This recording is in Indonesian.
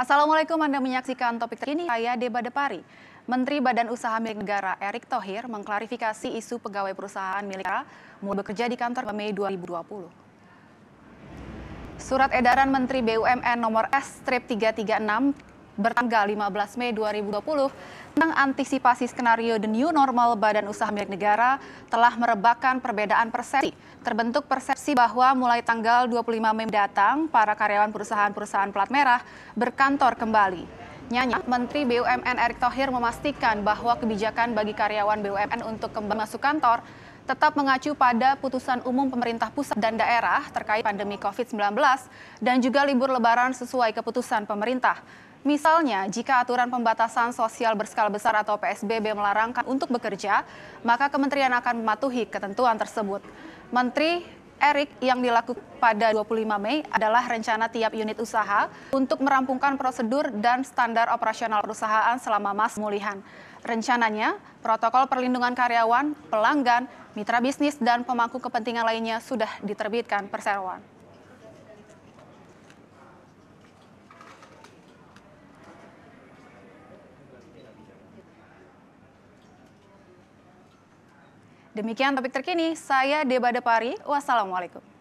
Assalamualaikum Anda menyaksikan topik terkini saya Deba Depari. Menteri Badan Usaha Milik Negara Erick Thohir mengklarifikasi isu pegawai perusahaan milik negara mulai bekerja di kantor Mei 2020. Surat edaran Menteri BUMN nomor S-336 bertanggal 15 Mei 2020 tentang antisipasi skenario The New Normal Badan Usaha Milik Negara telah merebakkan perbedaan persepsi. Terbentuk persepsi bahwa mulai tanggal 25 Mei mendatang, para karyawan perusahaan-perusahaan plat merah berkantor kembali. Nyanyi, Menteri BUMN Erick Thohir memastikan bahwa kebijakan bagi karyawan BUMN untuk kembali masuk kantor tetap mengacu pada putusan umum pemerintah pusat dan daerah terkait pandemi COVID-19 dan juga libur lebaran sesuai keputusan pemerintah. Misalnya, jika aturan pembatasan sosial berskala besar atau PSBB melarangkan untuk bekerja, maka kementerian akan mematuhi ketentuan tersebut. Menteri Erik yang dilakukan pada 25 Mei adalah rencana tiap unit usaha untuk merampungkan prosedur dan standar operasional perusahaan selama masa pemulihan. Rencananya, protokol perlindungan karyawan, pelanggan, mitra bisnis, dan pemangku kepentingan lainnya sudah diterbitkan perseroan. Demikian topik terkini, saya Deba Depari, wassalamualaikum.